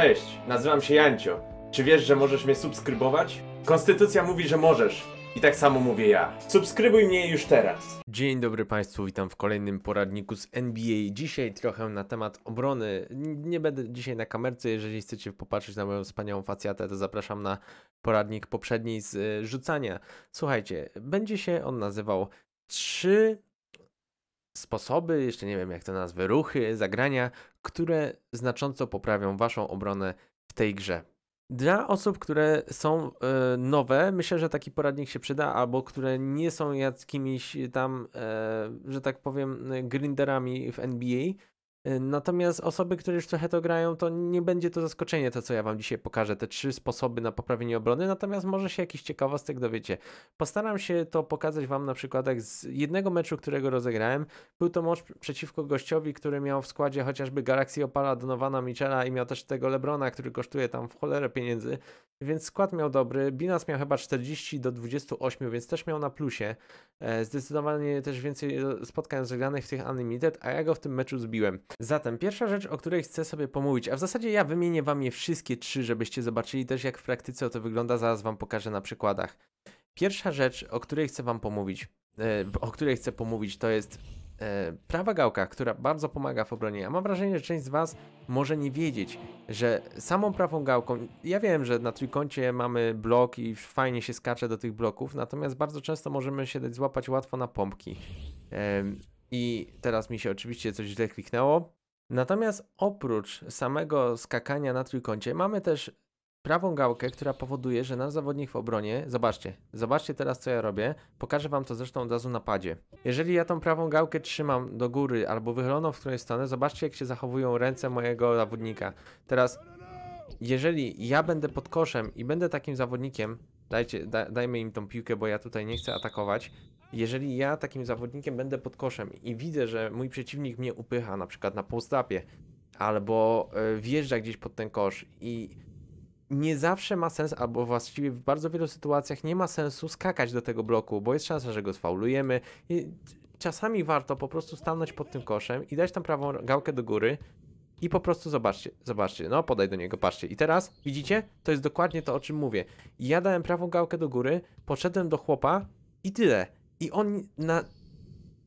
Cześć, nazywam się Jancio. Czy wiesz, że możesz mnie subskrybować? Konstytucja mówi, że możesz. I tak samo mówię ja. Subskrybuj mnie już teraz. Dzień dobry Państwu, witam w kolejnym poradniku z NBA. Dzisiaj trochę na temat obrony. Nie będę dzisiaj na kamerce, jeżeli chcecie popatrzeć na moją wspaniałą facjatę, to zapraszam na poradnik poprzedni z e, rzucania. Słuchajcie, będzie się on nazywał trzy sposoby, jeszcze nie wiem jak to nazwy, ruchy, zagrania, które znacząco poprawią Waszą obronę w tej grze. Dla osób, które są e, nowe, myślę, że taki poradnik się przyda, albo które nie są jakimiś tam, e, że tak powiem, grinderami w NBA, Y, natomiast osoby, które już trochę to grają, to nie będzie to zaskoczenie to, co ja wam dzisiaj pokażę, te trzy sposoby na poprawienie obrony, natomiast może się jakiś ciekawostek dowiecie. Postaram się to pokazać wam na przykładach z jednego meczu, którego rozegrałem. Był to mecz przeciwko gościowi, który miał w składzie chociażby Galaxy Opala, Donowana Michela i miał też tego Lebrona, który kosztuje tam w cholerę pieniędzy, więc skład miał dobry. Binas miał chyba 40 do 28, więc też miał na plusie. E, zdecydowanie też więcej e, spotkań rozegranych w tych Unlimited, a ja go w tym meczu zbiłem. Zatem pierwsza rzecz, o której chcę sobie pomówić, a w zasadzie ja wymienię wam je wszystkie trzy, żebyście zobaczyli też jak w praktyce to wygląda, zaraz wam pokażę na przykładach. Pierwsza rzecz, o której chcę wam pomówić, e, o której chcę pomówić to jest e, prawa gałka, która bardzo pomaga w obronie. Ja mam wrażenie, że część z was może nie wiedzieć, że samą prawą gałką, ja wiem, że na trójkącie mamy blok i fajnie się skacze do tych bloków, natomiast bardzo często możemy się dać złapać łatwo na pompki. I teraz mi się oczywiście coś źle kliknęło. Natomiast oprócz samego skakania na trójkącie mamy też prawą gałkę, która powoduje, że nasz zawodnik w obronie, zobaczcie, zobaczcie teraz co ja robię, pokażę wam to zresztą od razu na padzie. Jeżeli ja tą prawą gałkę trzymam do góry albo wychyloną w którąś stronę, zobaczcie jak się zachowują ręce mojego zawodnika. Teraz, jeżeli ja będę pod koszem i będę takim zawodnikiem, dajcie, da, dajmy im tą piłkę, bo ja tutaj nie chcę atakować, jeżeli ja takim zawodnikiem będę pod koszem i widzę, że mój przeciwnik mnie upycha, na przykład na postapie, albo e, wjeżdża gdzieś pod ten kosz i nie zawsze ma sens, albo właściwie w bardzo wielu sytuacjach nie ma sensu skakać do tego bloku, bo jest szansa, że go sfaulujemy. I czasami warto po prostu stanąć pod tym koszem i dać tam prawą gałkę do góry i po prostu zobaczcie, zobaczcie, no podaj do niego, patrzcie. I teraz, widzicie? To jest dokładnie to, o czym mówię. Ja dałem prawą gałkę do góry, poszedłem do chłopa i tyle i on na,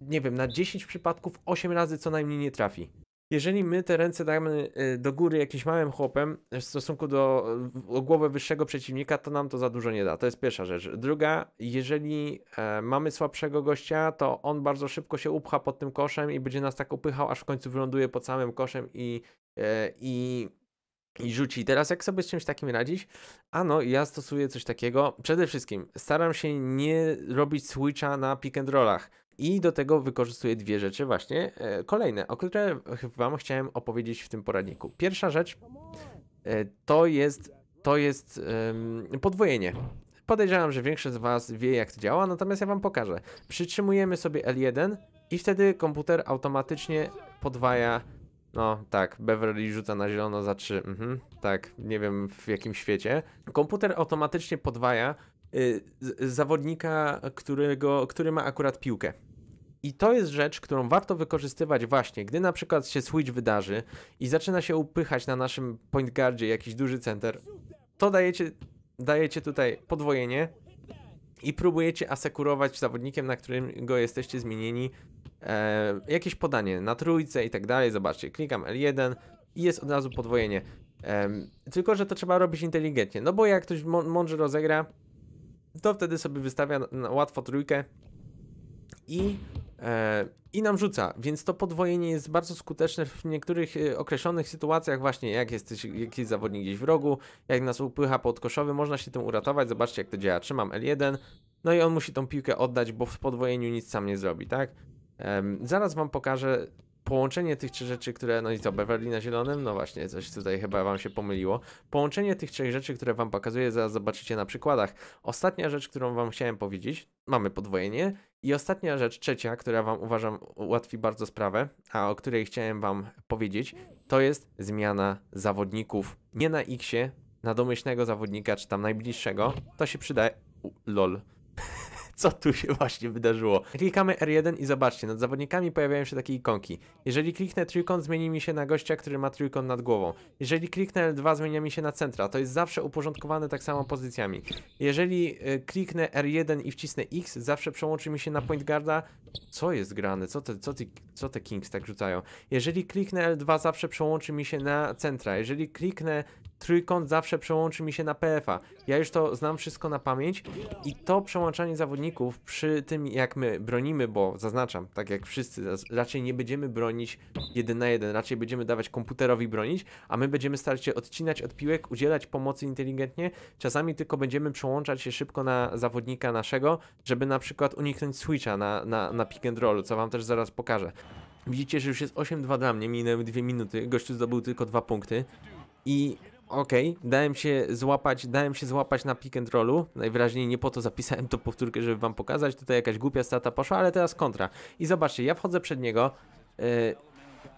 nie wiem, na 10 przypadków 8 razy co najmniej nie trafi. Jeżeli my te ręce damy y, do góry jakimś małym chłopem w stosunku do głowy wyższego przeciwnika, to nam to za dużo nie da. To jest pierwsza rzecz. Druga, jeżeli e, mamy słabszego gościa, to on bardzo szybko się upcha pod tym koszem i będzie nas tak upychał, aż w końcu wyląduje pod samym koszem i, e, i i rzuci. Teraz jak sobie z czymś takim radzić? A no, ja stosuję coś takiego. Przede wszystkim staram się nie robić switcha na pick and rollach. I do tego wykorzystuję dwie rzeczy właśnie e, kolejne, o których Wam chciałem opowiedzieć w tym poradniku. Pierwsza rzecz e, to jest, to jest podwojenie. Podejrzewam, że większość z Was wie jak to działa, natomiast ja Wam pokażę. Przytrzymujemy sobie L1 i wtedy komputer automatycznie podwaja no, tak, Beverly rzuca na zielono za 3. Mhm, tak, nie wiem w jakim świecie. Komputer automatycznie podwaja y, zawodnika, którego, który ma akurat piłkę. I to jest rzecz, którą warto wykorzystywać właśnie, gdy na przykład się switch wydarzy i zaczyna się upychać na naszym point guardzie jakiś duży center, to dajecie, dajecie tutaj podwojenie i próbujecie asekurować zawodnikiem, na którym go jesteście zmienieni e, jakieś podanie na trójce i tak dalej. Zobaczcie, klikam L1 i jest od razu podwojenie. E, tylko, że to trzeba robić inteligentnie, no bo jak ktoś mądrze rozegra, to wtedy sobie wystawia na, na łatwo trójkę i, e, i nam rzuca. Więc to podwojenie jest bardzo skuteczne w niektórych e, określonych sytuacjach, właśnie jak jesteś, jakiś zawodnik gdzieś w rogu, jak nas upycha pod koszowy, można się tym uratować. Zobaczcie, jak to działa. Trzymam L1, no i on musi tą piłkę oddać, bo w podwojeniu nic sam nie zrobi, tak? Um, zaraz wam pokażę połączenie tych trzech rzeczy, które, no i co, Beverly na zielonym? No właśnie, coś tutaj chyba wam się pomyliło. Połączenie tych trzech rzeczy, które wam pokazuję, zaraz zobaczycie na przykładach. Ostatnia rzecz, którą wam chciałem powiedzieć, mamy podwojenie. I ostatnia rzecz, trzecia, która wam uważam ułatwi bardzo sprawę, a o której chciałem wam powiedzieć, to jest zmiana zawodników. Nie na X-ie, na domyślnego zawodnika, czy tam najbliższego. To się przyda... U, lol. co tu się właśnie wydarzyło. Klikamy R1 i zobaczcie, nad zawodnikami pojawiają się takie ikonki. Jeżeli kliknę trójkąt, zmieni mi się na gościa, który ma trójkąt nad głową. Jeżeli kliknę L2, zmienia mi się na centra. To jest zawsze uporządkowane tak samo pozycjami. Jeżeli y, kliknę R1 i wcisnę X, zawsze przełączy mi się na point guarda. Co jest grane? Co te, co, ty, co te Kings tak rzucają? Jeżeli kliknę L2, zawsze przełączy mi się na centra. Jeżeli kliknę trójkąt zawsze przełączy mi się na PFA. Ja już to znam wszystko na pamięć i to przełączanie zawodników przy tym jak my bronimy, bo zaznaczam, tak jak wszyscy, raczej nie będziemy bronić jeden na jeden, raczej będziemy dawać komputerowi bronić, a my będziemy starać się odcinać od piłek, udzielać pomocy inteligentnie, czasami tylko będziemy przełączać się szybko na zawodnika naszego, żeby na przykład uniknąć switcha na, na, na pick and rollu, co wam też zaraz pokażę. Widzicie, że już jest 8-2 dla mnie, minęły 2 minuty, gościu zdobył tylko 2 punkty i Okej, okay, dałem się złapać, dałem się złapać na pick and rollu. Najwyraźniej nie po to zapisałem tą powtórkę, żeby wam pokazać. Tutaj jakaś głupia strata poszła, ale teraz kontra. I zobaczcie, ja wchodzę przed niego. Yy,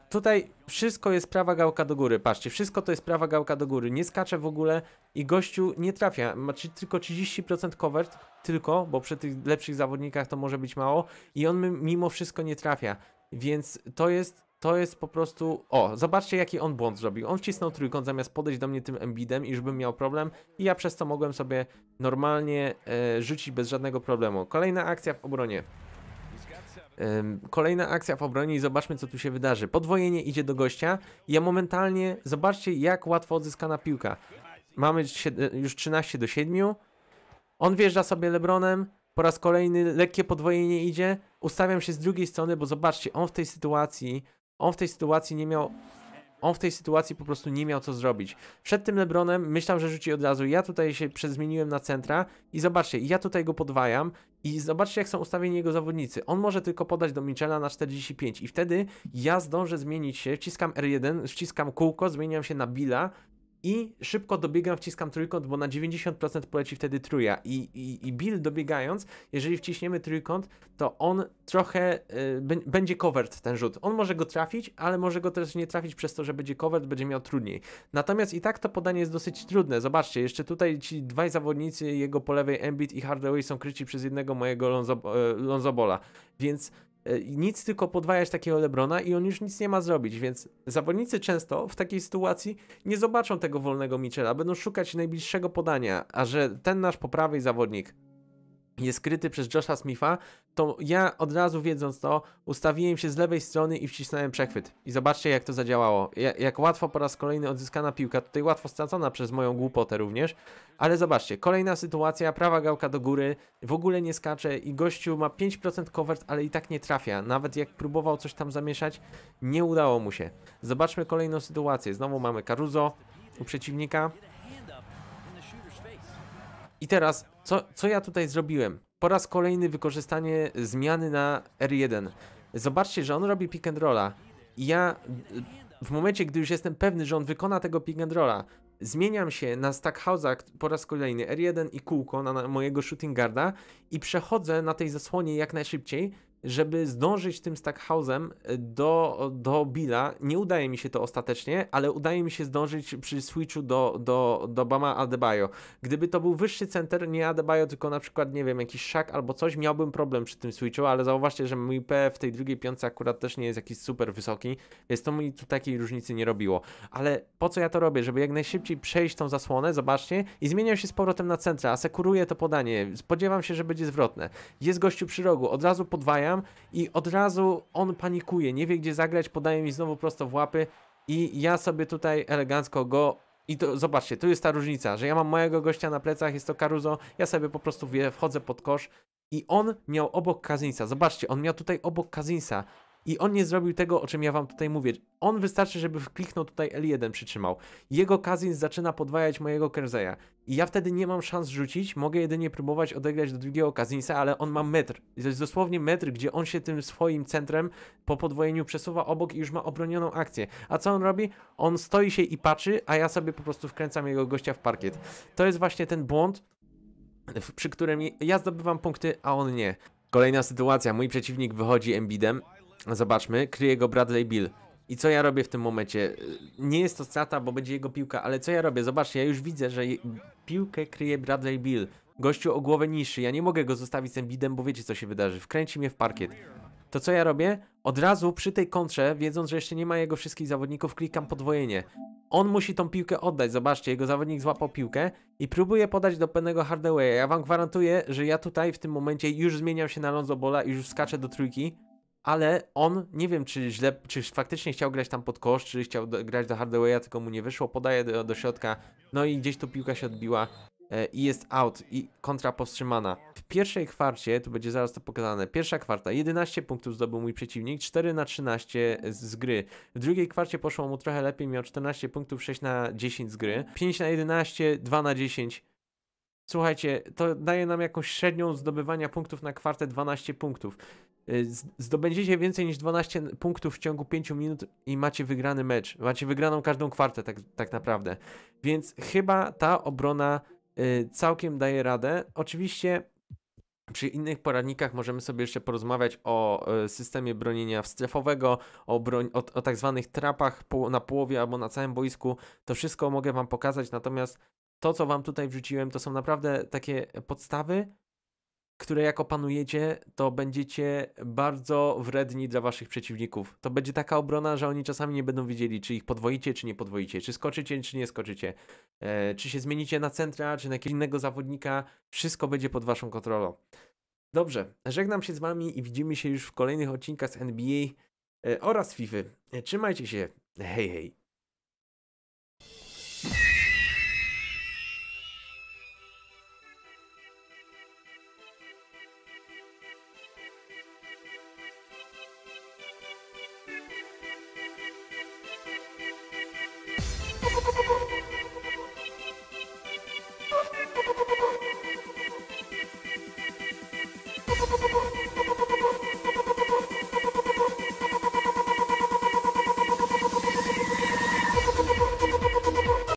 tutaj wszystko jest prawa gałka do góry. Patrzcie, wszystko to jest prawa gałka do góry. Nie skacze w ogóle i gościu nie trafia. Ma tylko 30% covert, tylko, bo przy tych lepszych zawodnikach to może być mało. I on mimo wszystko nie trafia. Więc to jest to jest po prostu... O, zobaczcie jaki on błąd zrobił. On wcisnął trójkąt zamiast podejść do mnie tym embidem i żebym miał problem i ja przez to mogłem sobie normalnie e, rzucić bez żadnego problemu. Kolejna akcja w obronie. Kolejna akcja w obronie i zobaczmy co tu się wydarzy. Podwojenie idzie do gościa i ja momentalnie, zobaczcie jak łatwo odzyskana piłka. Mamy e, już 13 do 7. On wjeżdża sobie Lebronem, po raz kolejny lekkie podwojenie idzie. Ustawiam się z drugiej strony, bo zobaczcie, on w tej sytuacji on w tej sytuacji nie miał on w tej sytuacji po prostu nie miał co zrobić. Przed tym Lebronem myślał, że rzuci od razu. Ja tutaj się przezmieniłem na centra i zobaczcie, ja tutaj go podwajam i zobaczcie jak są ustawieni jego zawodnicy. On może tylko podać do Michela na 45 i wtedy ja zdążę zmienić się, wciskam R1, wciskam kółko, zmieniam się na Billa, i szybko dobiegam, wciskam trójkąt, bo na 90% poleci wtedy truja. I, i, i Bill dobiegając, jeżeli wciśniemy trójkąt, to on trochę y, będzie covered ten rzut. On może go trafić, ale może go też nie trafić przez to, że będzie covered, będzie miał trudniej. Natomiast i tak to podanie jest dosyć trudne. Zobaczcie, jeszcze tutaj ci dwaj zawodnicy, jego po lewej Embiid i Hardaway są kryci przez jednego mojego Lonzo, y, Więc E, nic tylko podwajać takiego Lebrona i on już nic nie ma zrobić, więc zawodnicy często w takiej sytuacji nie zobaczą tego wolnego Michela, będą szukać najbliższego podania, a że ten nasz po prawej zawodnik jest kryty przez Josha Smitha, to ja od razu wiedząc to, ustawiłem się z lewej strony i wcisnąłem przechwyt. I zobaczcie jak to zadziałało. Jak łatwo po raz kolejny odzyskana piłka, tutaj łatwo stracona przez moją głupotę również. Ale zobaczcie, kolejna sytuacja, prawa gałka do góry, w ogóle nie skacze i gościu ma 5% covert, ale i tak nie trafia. Nawet jak próbował coś tam zamieszać, nie udało mu się. Zobaczmy kolejną sytuację. Znowu mamy Caruso u przeciwnika. I teraz, co, co ja tutaj zrobiłem? Po raz kolejny wykorzystanie zmiany na R1. Zobaczcie, że on robi pick and rolla. I ja w momencie, gdy już jestem pewny, że on wykona tego pick and rolla, zmieniam się na Stackhouse'a po raz kolejny R1 i kółko na, na mojego shooting guarda i przechodzę na tej zasłonie jak najszybciej, żeby zdążyć tym Stackhouse'em e, do, do Billa. Nie udaje mi się to ostatecznie, ale udaje mi się zdążyć przy switchu do, do, do Bama Adebayo. Gdyby to był wyższy center, nie Adebayo, tylko na przykład, nie wiem, jakiś szak albo coś, miałbym problem przy tym switchu, ale zauważcie, że mój P w tej drugiej piątce akurat też nie jest jakiś super wysoki, więc to mi tu takiej różnicy nie robiło. Ale po co ja to robię? Żeby jak najszybciej przejść tą zasłonę, zobaczcie, i zmieniał się z powrotem na centra, asekuruję to podanie, spodziewam się, że będzie zwrotne. Jest gościu przy rogu, od razu podwaja, i od razu on panikuje, nie wie gdzie zagrać, podaje mi znowu prosto w łapy i ja sobie tutaj elegancko go i to, zobaczcie, tu jest ta różnica, że ja mam mojego gościa na plecach, jest to Caruso, ja sobie po prostu wchodzę pod kosz i on miał obok Kazinsa. Zobaczcie, on miał tutaj obok Kazinsa i on nie zrobił tego, o czym ja wam tutaj mówię. On wystarczy, żeby kliknął tutaj L1 przytrzymał. Jego kazin zaczyna podwajać mojego Kerzeja i ja wtedy nie mam szans rzucić, mogę jedynie próbować odegrać do drugiego Kazinsa, ale on ma metr. To jest dosłownie metr, gdzie on się tym swoim centrem po podwojeniu przesuwa obok i już ma obronioną akcję. A co on robi? On stoi się i patrzy, a ja sobie po prostu wkręcam jego gościa w parkiet. To jest właśnie ten błąd, przy którym ja zdobywam punkty, a on nie. Kolejna sytuacja, mój przeciwnik wychodzi embidem, Zobaczmy, kryje go Bradley Bill. I co ja robię w tym momencie? Y, nie jest to strata, bo będzie jego piłka, ale co ja robię? Zobaczcie, ja już widzę, że piłkę kryje Bradley Bill. Gościu o głowę niższy, ja nie mogę go zostawić z Embidem, bo wiecie co się wydarzy. Wkręci mnie w parkiet. To co ja robię? Od razu przy tej kontrze, wiedząc, że jeszcze nie ma jego wszystkich zawodników, klikam podwojenie. On musi tą piłkę oddać, zobaczcie, jego zawodnik złapał piłkę i próbuje podać do pewnego Hardawaya. Ja wam gwarantuję, że ja tutaj w tym momencie już zmieniam się na Lonzo Bola i już skaczę do trójki, ale on, nie wiem czy źle, czy faktycznie chciał grać tam pod kosz, czy chciał do, grać do Hardawaya, tylko mu nie wyszło, podaje do, do środka, no i gdzieś tu piłka się odbiła e, i jest out i kontra powstrzymana. W pierwszej kwarcie, tu będzie zaraz to pokazane, pierwsza kwarta, 11 punktów zdobył mój przeciwnik, 4 na 13 z, z gry. W drugiej kwarcie poszło mu trochę lepiej, miał 14 punktów, 6 na 10 z gry, 5 na 11, 2 na 10, Słuchajcie, to daje nam jakąś średnią zdobywania punktów na kwartę 12 punktów. Y, zdobędziecie więcej niż 12 punktów w ciągu 5 minut i macie wygrany mecz. Macie wygraną każdą kwartę, tak, tak naprawdę. Więc chyba ta obrona y, całkiem daje radę. Oczywiście przy innych poradnikach możemy sobie jeszcze porozmawiać o y, systemie bronienia strefowego, o, broń, o, o tak zwanych trapach na połowie albo na całym boisku. To wszystko mogę Wam pokazać, natomiast to, co Wam tutaj wrzuciłem, to są naprawdę takie podstawy, które jak opanujecie, to będziecie bardzo wredni dla waszych przeciwników. To będzie taka obrona, że oni czasami nie będą wiedzieli, czy ich podwoicie, czy nie podwoicie, czy skoczycie, czy nie skoczycie, e, czy się zmienicie na centra, czy na jakiegoś innego zawodnika. Wszystko będzie pod waszą kontrolą. Dobrze, żegnam się z wami i widzimy się już w kolejnych odcinkach z NBA e, oraz FIFA. Y. E, trzymajcie się. Hej, hej. you